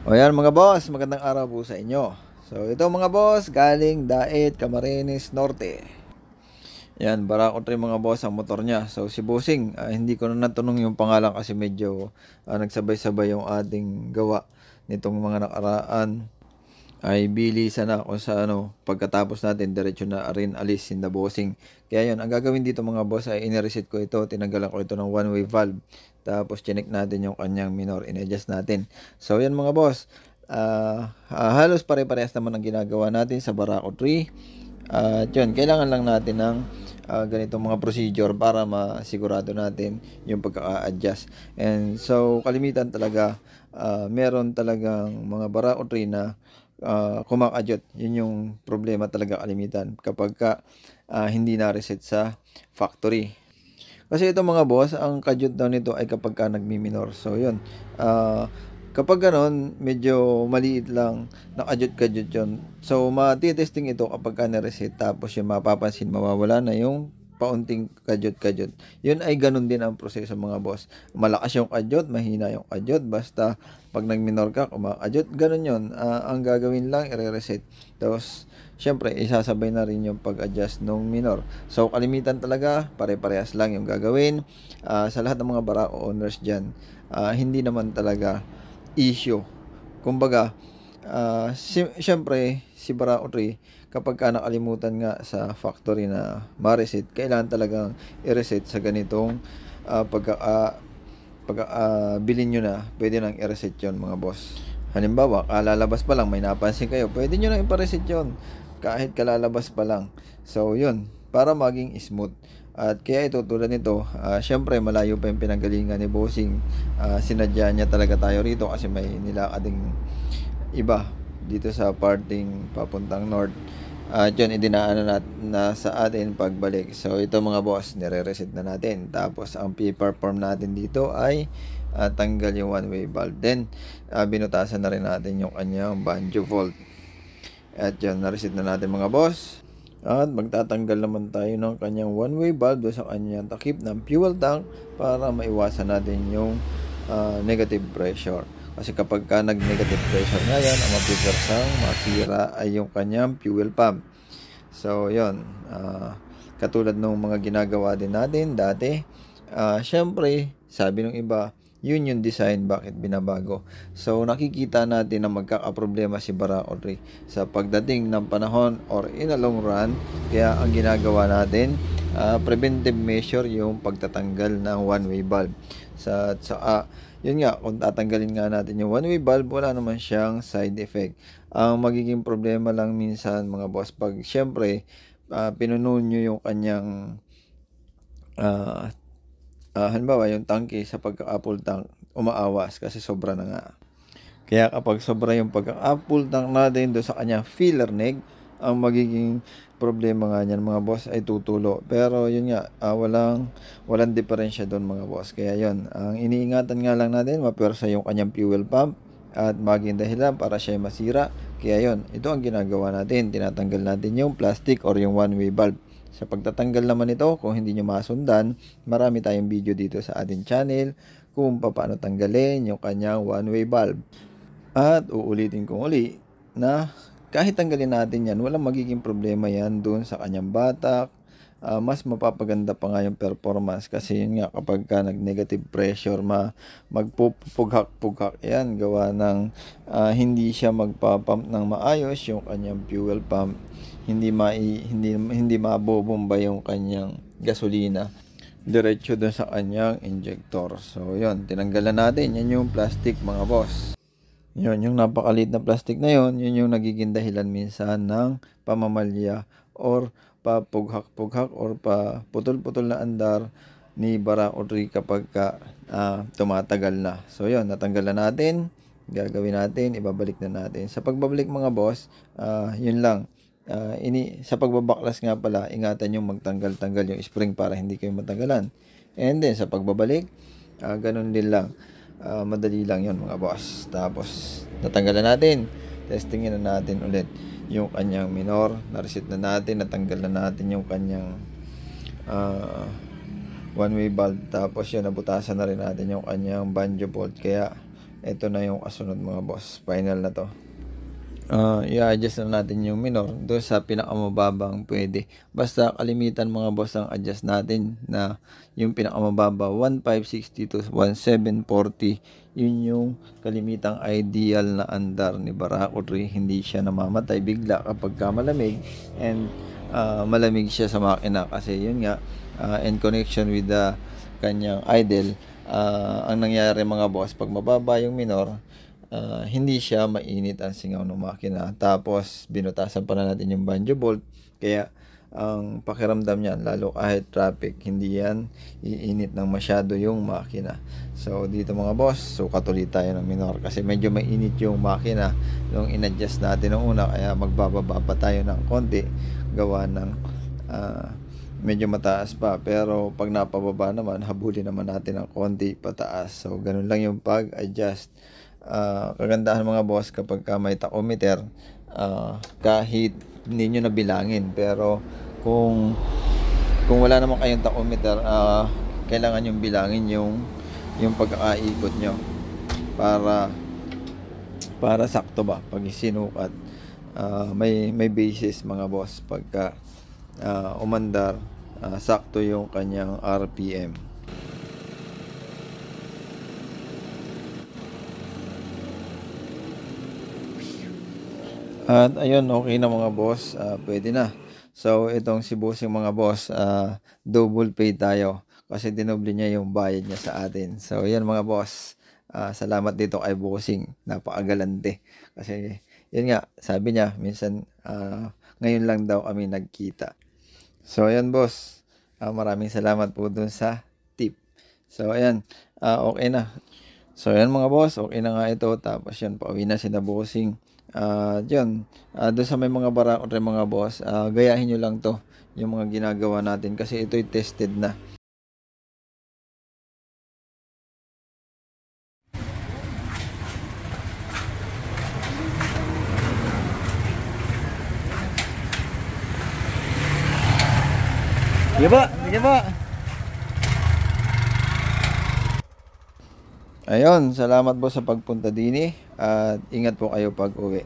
O yan mga boss, magandang araw po sa inyo. So ito mga boss, galing Daet, Camarines Norte. Yan, barakot rin mga boss ang motor niya. So si Bossing, uh, hindi ko na natunong yung pangalan kasi medyo uh, nagsabay-sabay yung ating gawa nitong mga nakaraan ay bili sana ako sa ano, pagkatapos natin, diretso na rin alis in the bossing. Kaya yon ang gagawin dito mga boss ay inireset ko ito, tinanggalan ko ito ng one-way valve. Tapos chinek natin yung kanyang minor, inadjust natin. So yan mga boss, uh, uh, halos pare-parehas naman ang ginagawa natin sa Barako 3. Uh, yun, kailangan lang natin ng uh, ganitong mga procedure para masigurado natin yung pagka-adjust. And so, kalimitan talaga, uh, meron talagang mga bara 3 na uh, ah, kumakadyot. Yun yung problema talaga kalimitan kapag ka, uh, hindi na-reset sa factory. Kasi ito mga boss, ang kadyot daw nito ay kapag ka nagmi-minor. So yun, uh, kapag ganon, medyo maliit lang, nakadyot-kadyot yun. So matitesting ito kapag ka na-reset tapos yung mapapansin, mawawala na yung paunting kadyot-kadyot. Yun ay ganun din ang proseso mga boss. Malakas yung kadyot, mahina yung kadyot. Basta pag nagminor ka, kumakadyot. Ganun yun. Uh, ang gagawin lang, i-reset. Tapos, syempre, isasabay na rin yung pag-adjust ng minor. So, kalimitan talaga, pare-parehas lang yung gagawin. Uh, sa lahat ng mga barako owners dyan, uh, hindi naman talaga issue. Kumbaga, uh, si, syempre, si Baraotri, kapag ka nakalimutan nga sa factory na ma-reset, kailangan talagang i-reset sa ganitong uh, ah, pagka, uh, pagka uh, bilin nyo na, pwede nang i-reset yun mga boss. Halimbawa, kalalabas pa lang, may napansin kayo, pwede nyo nang i-reset yun kahit kalalabas pa lang. So, yun, para maging smooth. At kaya ito tulad nito, uh, syempre malayo pa yung pinanggalingan ni Bossing. Uh, sinadya niya talaga tayo rito kasi may nilakading iba dito sa parting papuntang north at yun, idinaanan na, na sa atin pagbalik. So, ito mga boss, nire-reset na natin. Tapos, ang P-perform natin dito ay uh, tanggal yung one-way valve. Then, uh, binutasan na rin natin yung kanyang banjo fault. At yun, na na natin mga boss. At magtatanggal naman tayo ng kanyang one-way valve sa kanyang takip ng fuel tank para maiwasan natin yung uh, negative pressure. Kasi kapag ka nag-negative pressure na yan, ang mapreserve sang masira ay yung kanyang fuel pump. So, yon uh, ah, katulad ng mga ginagawa din natin dati, uh, syempre, sabi ng iba, yun yung design bakit binabago. So nakikita natin na magkakaproblema si Baraori sa pagdating ng panahon or in a long run. Kaya ang ginagawa natin, uh, preventive measure yung pagtatanggal ng one-way valve. Sa, sa uh, yun nga, kung tatanggalin nga natin yung one-way valve, wala naman siyang side effect. Ang magiging problema lang minsan mga boss, pag syempre, uh, ah, pinuno nyo yung kanyang uh, uh, halimbawa yung tanke sa pagka-apple tank, umaawas kasi sobra na nga. Kaya kapag sobra yung pagka-apple tank natin doon sa kanyang filler neck, ang magiging problema nga niyan mga boss ay tutulo. Pero yun nga, uh, walang, walang diferensya doon mga boss. Kaya yun, ang iniingatan nga lang natin, mapersa yung kanyang fuel pump at maging dahilan para siya masira. Kaya yon ito ang ginagawa natin. Tinatanggal natin yung plastic or yung one-way valve. Sa pagtatanggal naman ito, kung hindi nyo masundan, marami tayong video dito sa ating channel kung paano tanggalin yung kanyang one-way valve. At uulitin kong uli na kahit tanggalin natin yan, walang magiging problema yan doon sa kanyang batak. Uh, ah, mas mapapaganda pa nga yung performance kasi yun nga kapag ka nag-negative pressure, ma magpupughak-pughak yan gawa ng uh, hindi siya magpapump ng maayos yung kanyang fuel pump. Hindi, mai, hindi, hindi mabobomba yung kanyang gasolina diretso doon sa kanyang injector. So, yun. Tinanggalan natin. Yan yung plastic, mga boss. Yun, yung napakaliit na plastic na yon, yun yung nagiging dahilan minsan ng pamamalya or papughak-pughak or paputol-putol na andar ni bara o tree kapag ka, uh, tumatagal na. So yun, natanggal na natin, gagawin natin, ibabalik na natin. Sa pagbabalik mga boss, uh, yun lang. Uh, ini sa pagbabaklas nga pala, ingatan yung magtanggal-tanggal yung spring para hindi kayo matanggalan. And then sa pagbabalik, uh, ganun din lang uh, madali lang yon mga boss tapos natanggalan natin testingin na natin ulit yung kanyang minor na-reset na natin natanggal na natin yung kanyang uh, ah, one way bolt tapos yun nabutasan na rin natin yung kanyang banjo bolt kaya ito na yung kasunod mga boss final na to uh, i-adjust na natin yung minor doon sa pinakamababang pwede. Basta kalimitan mga boss ang adjust natin na yung pinakamababa 1562 to 1740 yun yung kalimitang ideal na andar ni Barako 3 hindi siya namamatay bigla kapag malamig and uh, malamig siya sa makina kasi yun nga uh, in connection with the kanyang idle uh, ang nangyari mga boss pag mababa yung minor uh, hindi siya mainit ang singaw ng makina. Tapos, binutasan pa na natin yung banjo bolt. Kaya, ang pakiramdam niyan, lalo kahit traffic, hindi yan iinit ng masyado yung makina. So, dito mga boss, sukat so, ulit tayo ng minor kasi medyo mainit yung makina nung inadjust natin nung una. Kaya, magbababa pa tayo ng konti gawa ng uh, medyo mataas pa pero pag napababa naman habulin naman natin ng konti pataas so ganun lang yung pag adjust uh, kagandahan mga boss kapag ka may tachometer uh, ah, kahit ninyo nyo nabilangin pero kung kung wala naman kayong tachometer uh, ah, kailangan yung bilangin yung yung pagkakaikot nyo para para sakto ba pag sinukat uh, may may basis mga boss pagka uh, umandar uh, sakto yung kanyang RPM At ayun, okay na mga boss, uh, pwede na. So itong si bossing mga boss, uh, double pay tayo kasi dinoble niya yung bayad niya sa atin. So ayun mga boss, uh, salamat dito kay bossing, napakagalante. Kasi yun nga, sabi niya, minsan uh, ngayon lang daw kami nagkita. So ayun boss, uh, maraming salamat po dun sa tip. So ayun, uh, okay na. So ayun mga boss, okay na nga ito. Tapos yan, pauwi na si na bossing uh, yun, uh, doon sa may mga barako or mga boss, uh, gayahin nyo lang to yung mga ginagawa natin kasi ito'y tested na. Sige ba? Sige ba? Ayun, salamat po sa pagpunta dini. Eh at ingat po kayo pag uwi.